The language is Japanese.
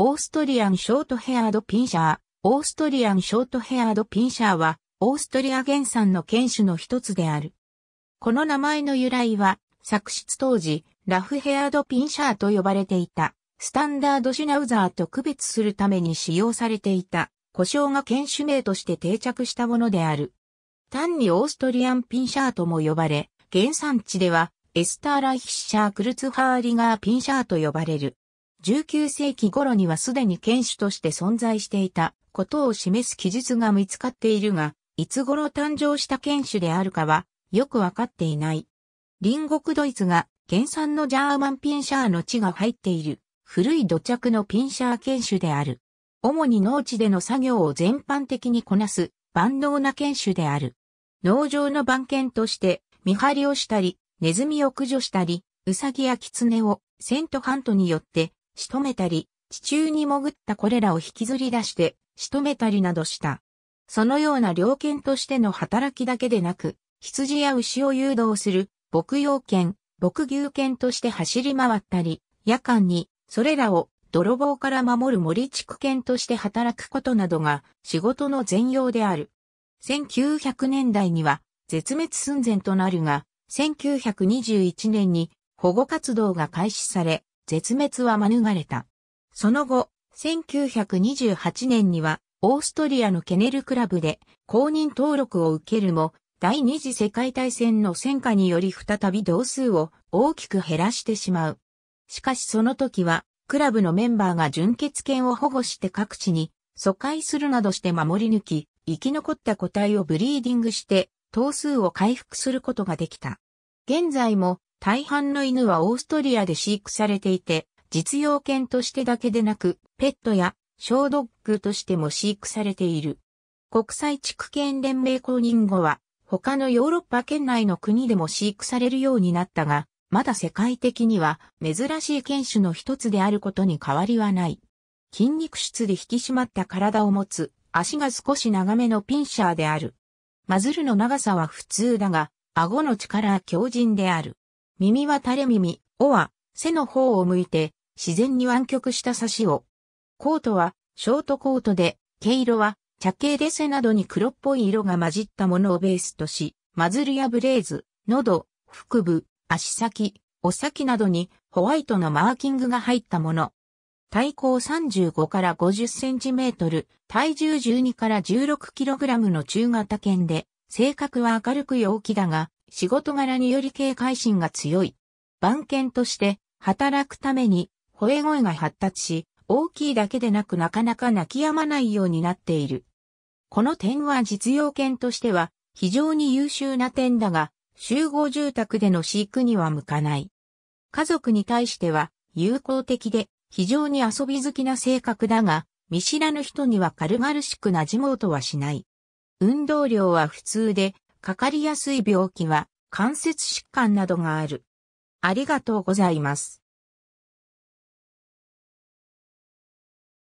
オーストリアンショートヘアードピンシャー。オーストリアンショートヘアードピンシャーは、オーストリア原産の犬種の一つである。この名前の由来は、作出当時、ラフヘアードピンシャーと呼ばれていた、スタンダードシュナウザーと区別するために使用されていた、故障が犬種名として定着したものである。単にオーストリアンピンシャーとも呼ばれ、原産地では、エスターライヒッシャークルツハーリガーピンシャーと呼ばれる。19世紀頃にはすでに犬種として存在していたことを示す記述が見つかっているが、いつ頃誕生した犬種であるかはよくわかっていない。隣国ドイツが原産のジャーマンピンシャーの地が入っている古い土着のピンシャー犬種である。主に農地での作業を全般的にこなす万能な犬種である。農場の番犬として見張りをしたり、ネズミを駆除したり、ウサギやキツネをセントハントによって仕留めたり、地中に潜ったこれらを引きずり出して仕留めたりなどした。そのような猟犬としての働きだけでなく、羊や牛を誘導する牧羊犬、牧牛犬として走り回ったり、夜間にそれらを泥棒から守る森地区犬として働くことなどが仕事の全容である。1900年代には絶滅寸前となるが、1921年に保護活動が開始され、絶滅は免れた。その後、1928年には、オーストリアのケネルクラブで公認登録を受けるも、第二次世界大戦の戦火により再び同数を大きく減らしてしまう。しかしその時は、クラブのメンバーが純血犬を保護して各地に疎開するなどして守り抜き、生き残った個体をブリーディングして、頭数を回復することができた。現在も大半の犬はオーストリアで飼育されていて、実用犬としてだけでなく、ペットや小ドッグとしても飼育されている。国際地区犬連盟公認後は、他のヨーロッパ圏内の国でも飼育されるようになったが、まだ世界的には珍しい犬種の一つであることに変わりはない。筋肉質で引き締まった体を持つ、足が少し長めのピンシャーである。マズルの長さは普通だが、顎の力は強靭である。耳は垂れ耳、尾は背の方を向いて自然に湾曲した差しを。コートはショートコートで、毛色は茶系で背などに黒っぽい色が混じったものをベースとし、マズルやブレーズ、喉、腹部、足先、お先などにホワイトのマーキングが入ったもの。体高35から50センチメートル、体重12から16キログラムの中型犬で、性格は明るく陽気だが、仕事柄により警戒心が強い。番犬として働くために吠え声が発達し、大きいだけでなくなかなか泣き止まないようになっている。この点は実用犬としては非常に優秀な点だが、集合住宅での飼育には向かない。家族に対しては友好的で非常に遊び好きな性格だが、見知らぬ人には軽々しく馴染もうとはしない。運動量は普通でかかりやすい病気は関節疾患などがある。ありがとうございます。